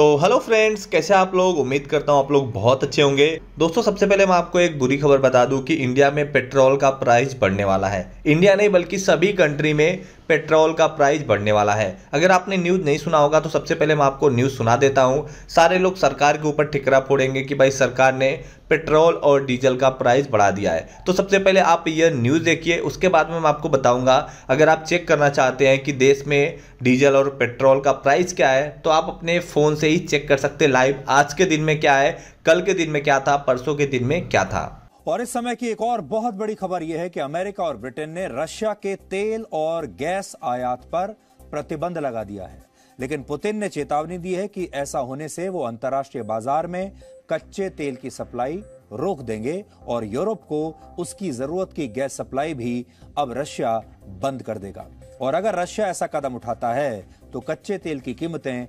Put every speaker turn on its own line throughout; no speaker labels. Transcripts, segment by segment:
तो hello friends कैसे आप लोग उम्मीद करता हूँ आप लोग बहुत अच्छे होंगे दोस्तों सबसे पहले मैं आपको एक बुरी खबर बता दूं कि इंडिया में पेट्रोल का प्राइस बढ़ने वाला है इंडिया नहीं बल्कि सभी कंट्री में पेट्रोल का प्राइस बढ़ने वाला है अगर आपने न्यूज़ नहीं सुना होगा तो सबसे पहले मैं आपको न्यूज़ सुना देता हूँ सारे लोग सरकार के ऊपर ठिकरा फोड़ेंगे कि भाई सरकार ने पेट्रोल और डीजल का प्राइस बढ़ा दिया है तो सबसे पहले आप यह न्यूज़ देखिए उसके बाद में मैं आपको बताऊंगा अगर आप चेक करना चाहते हैं कि देश में डीजल और पेट्रोल का प्राइस क्या है तो आप अपने फ़ोन से ही चेक कर सकते लाइव आज के दिन में क्या है कल के दिन में क्या था परसों के दिन में क्या था
और इस समय की एक और बहुत बड़ी खबर यह है कि अमेरिका और ब्रिटेन ने रशिया के तेल और गैस आयात पर प्रतिबंध लगा दिया है लेकिन पुतिन ने चेतावनी दी है कि ऐसा होने से वो अंतर्राष्ट्रीय बाजार में कच्चे तेल की सप्लाई रोक देंगे और यूरोप को उसकी जरूरत की गैस सप्लाई भी अब रशिया बंद कर देगा और अगर रशिया ऐसा कदम उठाता है तो कच्चे तेल की कीमतें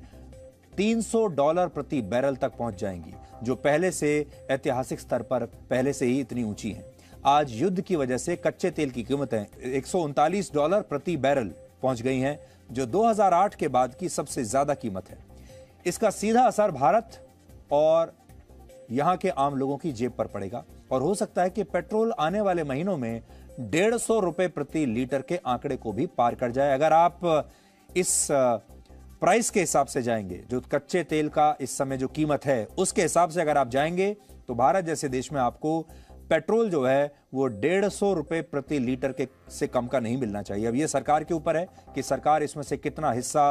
300 डॉलर प्रति बैरल तक पहुंच जाएंगी जो पहले से ऐतिहासिक स्तर पर पहले से ही इतनी ऊंची हैं आज युद्ध की वजह से कच्चे तेल की कीमतें एक डॉलर प्रति बैरल पहुंच गई हैं जो 2008 के बाद की सबसे ज्यादा कीमत है इसका सीधा असर भारत और यहाँ के आम लोगों की जेब पर पड़ेगा और हो सकता है कि पेट्रोल आने वाले महीनों में डेढ़ सौ रुपए प्रति लीटर के आंकड़े को भी पार कर जाए अगर आप इस प्राइस के हिसाब से जाएंगे जो कच्चे तेल का इस समय जो कीमत है उसके हिसाब से अगर आप जाएंगे तो भारत जैसे देश में आपको पेट्रोल जो है वो डेढ़ सौ रुपये प्रति लीटर के से कम का नहीं मिलना चाहिए अब ये सरकार के ऊपर है कि सरकार इसमें से कितना हिस्सा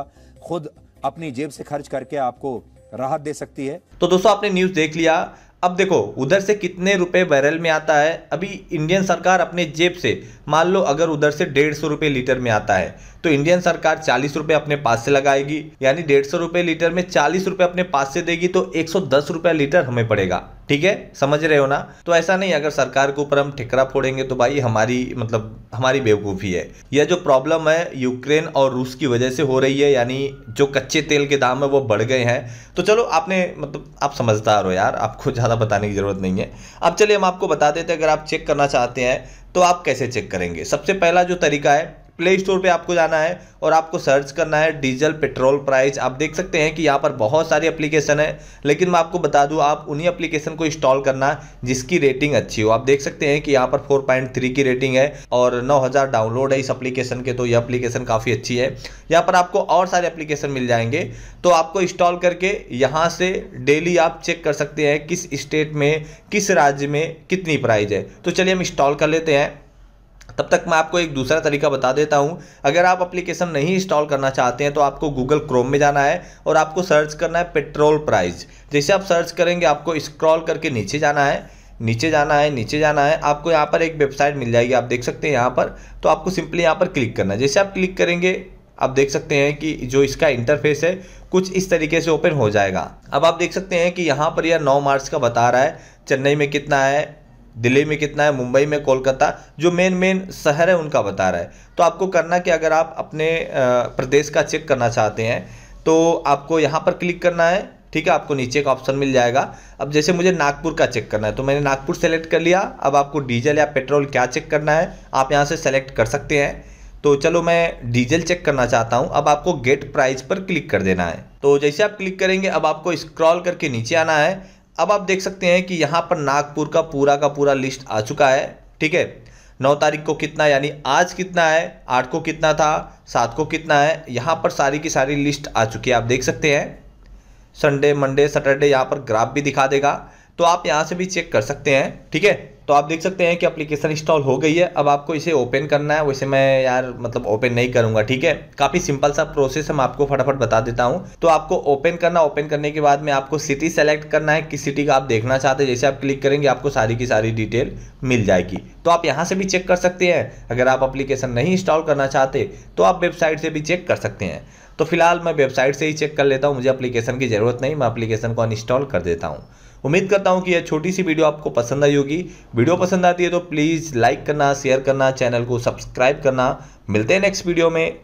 खुद अपनी जेब से खर्च करके आपको राहत दे सकती है
तो दोस्तों आपने न्यूज देख लिया अब देखो उधर से कितने रुपए बैरल में आता है अभी इंडियन सरकार अपने जेब से मान लो अगर उधर से डेढ़ सौ रुपये लीटर में आता है तो इंडियन सरकार चालीस रुपये अपने पास से लगाएगी यानी डेढ़ सौ रुपये लीटर में चालीस रुपये अपने पास से देगी तो एक सौ दस रुपये लीटर हमें पड़ेगा ठीक है समझ रहे हो ना तो ऐसा नहीं अगर सरकार के ऊपर हम ठिकरा फोड़ेंगे तो भाई हमारी मतलब हमारी बेवकूफ़ी है यह जो प्रॉब्लम है यूक्रेन और रूस की वजह से हो रही है यानी जो कच्चे तेल के दाम है वो बढ़ गए हैं तो चलो आपने मतलब आप समझदार हो यार आपको ज़्यादा बताने की ज़रूरत नहीं है अब चलिए हम आपको बता देते अगर आप चेक करना चाहते हैं तो आप कैसे चेक करेंगे सबसे पहला जो तरीका है प्ले स्टोर पे आपको जाना है और आपको सर्च करना है डीजल पेट्रोल प्राइस आप देख सकते हैं कि यहाँ पर बहुत सारी एप्लीकेशन है लेकिन मैं आपको बता दूँ आप उन्हीं एप्लीकेशन को इंस्टॉल करना जिसकी रेटिंग अच्छी हो आप देख सकते हैं कि यहाँ पर 4.3 की रेटिंग है और 9000 डाउनलोड है इस एप्लीकेशन के तो यह अप्लीकेशन काफ़ी अच्छी है यहाँ पर आपको और सारे अप्लीकेशन मिल जाएंगे तो आपको इंस्टॉल करके यहाँ से डेली आप चेक कर सकते हैं किस स्टेट में किस राज्य में कितनी प्राइज है तो चलिए हम इंस्टॉल कर लेते हैं तब तक मैं आपको एक दूसरा तरीका बता देता हूँ अगर आप एप्लीकेशन नहीं इंस्टॉल करना चाहते हैं तो आपको गूगल क्रोम में जाना है और आपको सर्च करना है पेट्रोल प्राइस जैसे आप सर्च करेंगे आपको स्क्रॉल करके नीचे जाना है नीचे जाना है नीचे जाना है आपको यहाँ पर एक वेबसाइट मिल जाएगी आप देख सकते हैं यहाँ पर तो आपको सिंपली यहाँ पर क्लिक करना है जैसे आप क्लिक करेंगे आप देख सकते हैं कि जो इसका इंटरफेस है कुछ इस तरीके से ओपन हो जाएगा अब आप देख सकते हैं कि यहाँ पर यह नौ मार्च का बता रहा है चेन्नई में कितना है दिल्ली में कितना है मुंबई में कोलकाता जो मेन मेन शहर है उनका बता रहा है तो आपको करना कि अगर आप अपने प्रदेश का चेक करना चाहते हैं तो आपको यहाँ पर क्लिक करना है ठीक है आपको नीचे का ऑप्शन मिल जाएगा अब जैसे मुझे नागपुर का चेक करना है तो मैंने नागपुर सेलेक्ट कर लिया अब आपको डीजल या पेट्रोल क्या चेक करना है आप यहाँ से सेलेक्ट कर सकते हैं तो चलो मैं डीजल चेक करना चाहता हूँ अब आपको गेट प्राइस पर क्लिक कर देना है तो जैसे आप क्लिक करेंगे अब आपको स्क्रॉल करके नीचे आना है अब आप देख सकते हैं कि यहाँ पर नागपुर का पूरा का पूरा लिस्ट आ चुका है ठीक है नौ तारीख को कितना यानी आज कितना है आठ को कितना था सात को कितना है यहाँ पर सारी की सारी लिस्ट आ चुकी है आप देख सकते हैं संडे मंडे सैटरडे यहाँ पर ग्राफ भी दिखा देगा तो आप यहाँ से भी चेक कर सकते हैं ठीक है तो आप देख सकते हैं कि अप्लीकेशन इंस्टॉल हो गई है अब आपको इसे ओपन करना है वैसे मैं यार मतलब ओपन नहीं करूँगा ठीक है काफ़ी सिंपल सा प्रोसेस हम आपको फटाफट बता देता हूँ तो आपको ओपन करना ओपन करने के बाद में आपको सिटी सेलेक्ट करना है किस सिटी का आप देखना चाहते हैं जैसे आप क्लिक करेंगे आपको सारी की सारी डिटेल मिल जाएगी तो आप यहाँ से भी चेक कर सकते हैं अगर आप अप्लीकेशन नहीं इंस्टॉल करना चाहते तो आप वेबसाइट से भी चेक कर सकते हैं तो फिलहाल मैं वेबसाइट से ही चेक कर लेता हूँ मुझे अप्लीकेशन की ज़रूरत नहीं मैं अप्लीकेशन को अनइंस्टॉल कर देता हूँ उम्मीद करता हूँ कि यह छोटी सी वीडियो आपको पसंद आई होगी वीडियो पसंद आती है तो प्लीज़ लाइक करना शेयर करना चैनल को सब्सक्राइब करना मिलते हैं नेक्स्ट वीडियो में